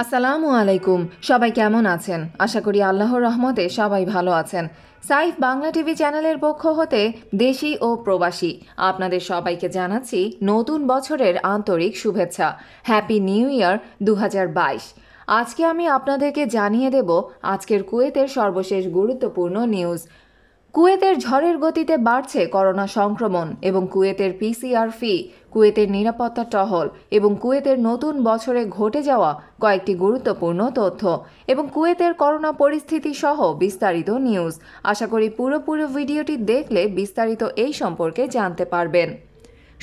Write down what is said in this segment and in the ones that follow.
আসসালামু আলাইকুম সবাই কেমন আছেন আশা করি আল্লাহর রহমতে সবাই ভালো আছেন সাইফ বাংলা টিভি চ্যানেলের পক্ষ হতে দেশি ও প্রবাসী আপনাদের সবাইকে জানাচ্ছি নতুন বছরের আন্তরিক শুভেচ্ছা হ্যাপি নিউ ইয়ার দু আজকে আমি আপনাদেরকে জানিয়ে দেব আজকের কুয়েতের সর্বশেষ গুরুত্বপূর্ণ নিউজ কুয়েতের ঝড়ের গতিতে বাড়ছে করোনা সংক্রমণ এবং কুয়েতের পিসিআর ফি কুয়েতের নিরাপত্তা টহল এবং কুয়েতের নতুন বছরে ঘটে যাওয়া কয়েকটি গুরুত্বপূর্ণ তথ্য এবং কুয়েতের করোনা পরিস্থিতি সহ বিস্তারিত নিউজ আশা করি পুরোপুরি ভিডিওটি দেখলে বিস্তারিত এই সম্পর্কে জানতে পারবেন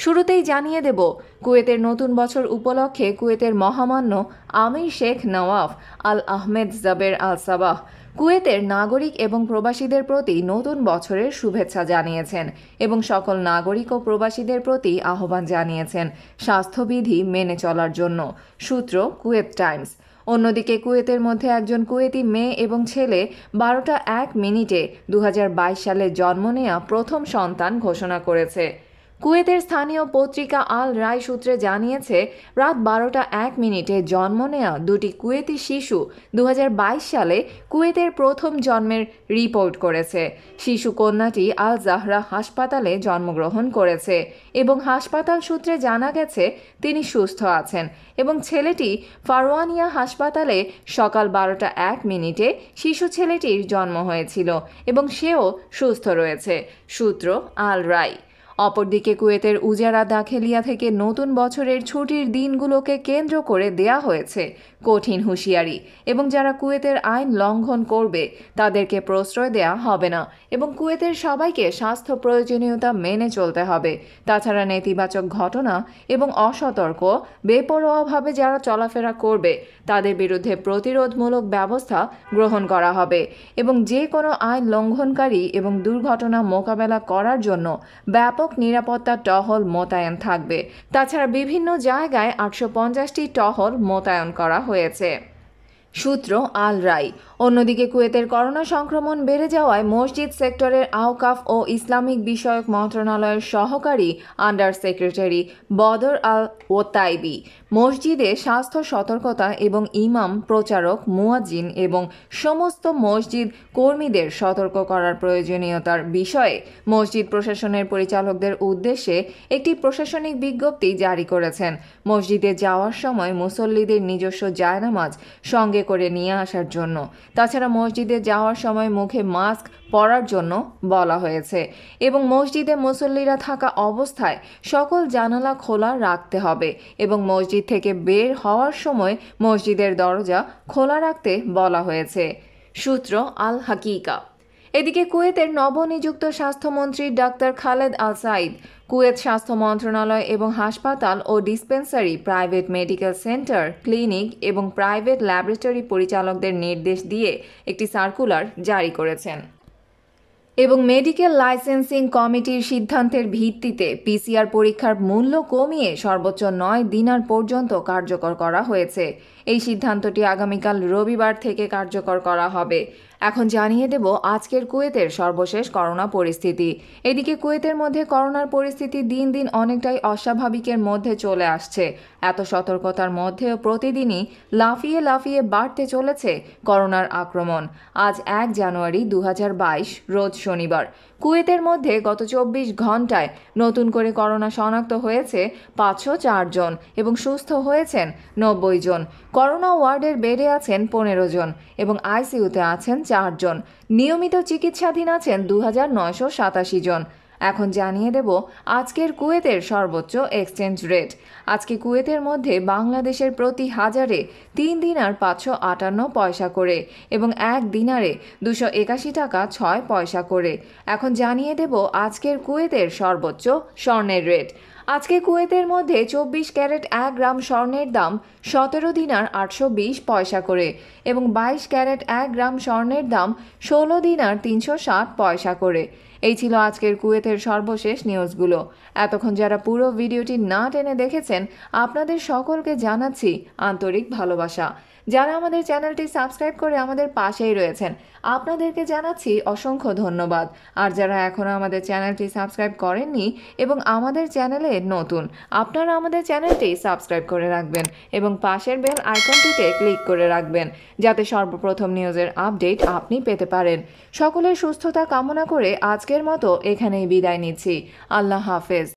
শুরুতেই জানিয়ে দেব কুয়েতের নতুন বছর উপলক্ষে কুয়েতের মহামান্য আমির Sheikh Nawaf Al Ahmed Jaber Al Sabah কুয়েতের নাগরিক এবং প্রবাসীদের প্রতি নতুন বছরের শুভেচ্ছা জানিয়েছেন এবং সকল নাগরিক ও প্রবাসীদের প্রতি আহ্বান জানিয়েছেন স্বাস্থ্যবিধি মেনে চলার জন্য সূত্র কুয়েত টাইমস অন্যদিকে কুয়েতের মধ্যে একজন কুয়েতি মেয়ে এবং ছেলে বারোটা এক মিনিটে দু সালে জন্ম নেয়া প্রথম সন্তান ঘোষণা করেছে কুয়েতের স্থানীয় পত্রিকা আল রায় সূত্রে জানিয়েছে রাত বারোটা এক মিনিটে জন্ম নেওয়া দুটি কুয়েতি শিশু দু সালে কুয়েতের প্রথম জন্মের রিপোর্ট করেছে শিশু কন্যাটি আল জাহরা হাসপাতালে জন্মগ্রহণ করেছে এবং হাসপাতাল সূত্রে জানা গেছে তিনি সুস্থ আছেন এবং ছেলেটি ফারওয়ানিয়া হাসপাতালে সকাল বারোটা এক মিনিটে শিশু ছেলেটির জন্ম হয়েছিল এবং সেও সুস্থ রয়েছে সূত্র আল রায় অপরদিকে কুয়েতের উজারা দাখেলিয়া থেকে নতুন বছরের ছুটির দিনগুলোকে কেন্দ্র করে দেয়া হয়েছে কঠিন হুঁশিয়ারি এবং যারা কুয়েতের আইন লঙ্ঘন করবে তাদেরকে প্রশ্রয় দেয়া হবে না এবং কুয়েতের সবাইকে স্বাস্থ্য প্রয়োজনীয়তা মেনে চলতে হবে তাছাড়া নেতিবাচক ঘটনা এবং অসতর্ক বেপরোয়াভাবে যারা চলাফেরা করবে তাদের বিরুদ্ধে প্রতিরোধমূলক ব্যবস্থা গ্রহণ করা হবে এবং যে কোনো আইন লঙ্ঘনকারী এবং দুর্ঘটনা মোকাবেলা করার জন্য ব্যাপক ব্যাপক নিরাপত্তা টহল মোতায়েন থাকবে তাছাড়া বিভিন্ন জায়গায় আটশো পঞ্চাশটি টহল মোতায়েন করা হয়েছে সূত্র আল রাই অন্যদিকে কুয়েতের করোনা সংক্রমণ বেড়ে যাওয়ায় মসজিদ সেক্টরের আওকাফ ও ইসলামিক বিষয়ক মন্ত্রণালয়ের সহকারী under secretary Badr Al Otaibi মসজিদে স্বাস্থ্য সতর্কতা এবং ইমাম প্রচারক মুয়াজিন এবং সমস্ত মসজিদ কর্মীদের সতর্ক করার প্রয়োজনীয়তার বিষয়ে মসজিদ প্রশাসনের পরিচালকদের উদ্দেশ্যে একটি প্রশাসনিক বিজ্ঞপ্তি জারি করেছেন মসজিদে যাওয়ার সময় মুসল্লিদের নিজস্ব জায়নামাজ সঙ্গে সঙ্গে করে নিয়ে আসার জন্য তাছাড়া মসজিদে যাওয়ার সময় মুখে মাস্ক পরার জন্য বলা হয়েছে এবং মসজিদে মুসল্লিরা থাকা অবস্থায় সকল জানালা খোলা রাখতে হবে এবং মসজিদ থেকে বের হওয়ার সময় মসজিদের দরজা খোলা রাখতে বলা হয়েছে সূত্র আল হাকিকা এদিকে কুয়েতের নবনিযুক্ত স্বাস্থ্যমন্ত্রী doctor Khaled Al Saeed Kuwait স্বাস্থ্য মন্ত্রণালয় এবং হাসপাতাল ও dispensary private medical centre clinic এবং প্রাইভেট ল্যাবরেটরি পরিচালকদের নির্দেশ দিয়ে একটি সার্কুলার জারি করেছেন এবং মেডিকেল লাইসেন্সিং কমিটির সিদ্ধান্তের ভিত্তিতে পিসিআর পরীক্ষার মূল্য কমিয়ে সর্বোচ্চ নয় দিনার পর্যন্ত কার্যকর করা হয়েছে এই সিদ্ধান্তটি আগামীকাল রবিবার থেকে কার্যকর করা হবে এখন জানিয়ে দেব আজকের কুয়েতের সর্বশেষ করোনা পরিস্থিতি এদিকে কুয়েতের মধ্যে করোনার পরিস্থিতি দিন দিন অনেকটাই অস্বাভাবিকের মধ্যে চলে আসছে এত সতর্কতার মধ্যেও প্রতিদিনই লাফিয়ে লাফিয়ে বাড়তে চলেছে করোনার আক্রমণ আজ এক জানুয়ারি দু রোজ শনিবার কুয়েতের মধ্যে গত চব্বিশ ঘন্টায় নতুন করে করোনা শনাক্ত হয়েছে পাঁচশো জন এবং সুস্থ হয়েছেন নব্বই জন করোনা ওয়ার্ডের বেডে আছেন পনেরো জন এবং আইসিউতে আছেন চারজন নিয়মিত চিকিৎসাধীন আছেন দু জন এখন জানিয়ে দেব আজকের কুয়েতের সর্বোচ্চ এক্সচেঞ্জ রেট আজকে কুয়েতের মধ্যে বাংলাদেশের প্রতি হাজারে তিন দিনার পাঁচশো আটান্ন পয়সা করে এবং এক দিনারে দুশো একাশি টাকা ছয় পয়সা করে এখন জানিয়ে দেব আজকের কুয়েতের সর্বোচ্চ স্বর্ণের রেট আজকে কুয়েতের মধ্যে চব্বিশ ক্যারেট এক গ্রাম স্বর্ণের দাম সতেরো দিনার আটশো বিশ পয়সা করে এবং বাইশ ক্যারেট এক গ্রাম স্বর্ণের দাম ষোলো দিনার তিনশো ষাট পয়সা করে এই ছিল আজকের কুয়েতের সর্বশেষ নিউজগুলো এতক্ষণ যারা পুরো ভিডিওটি না টেনে দেখেছেন আপনাদের সকলকে জানাচ্ছি আন্তরিক ভালোবাসা যারা আমাদের চ্যানেলটি সাবস্ক্রাইব করে আমাদের পাশেই রয়েছেন আপনাদেরকে জানাচ্ছি অসংখ্য ধন্যবাদ আর যারা এখনও আমাদের চ্যানেলটি সাবস্ক্রাইব করেননি এবং আমাদের চ্যানেলে নতুন আপনারা আমাদের চ্যানেলটি সাবস্ক্রাইব করে রাখবেন এবং পাশের বেল আইকনটিতে ক্লিক করে রাখবেন যাতে সর্বপ্রথম নিউজের আপডেট আপনি পেতে পারেন সকলের সুস্থতা কামনা করে আজকের মতো এখানেই বিদায় নিচ্ছি আল্লাহ হাফেজ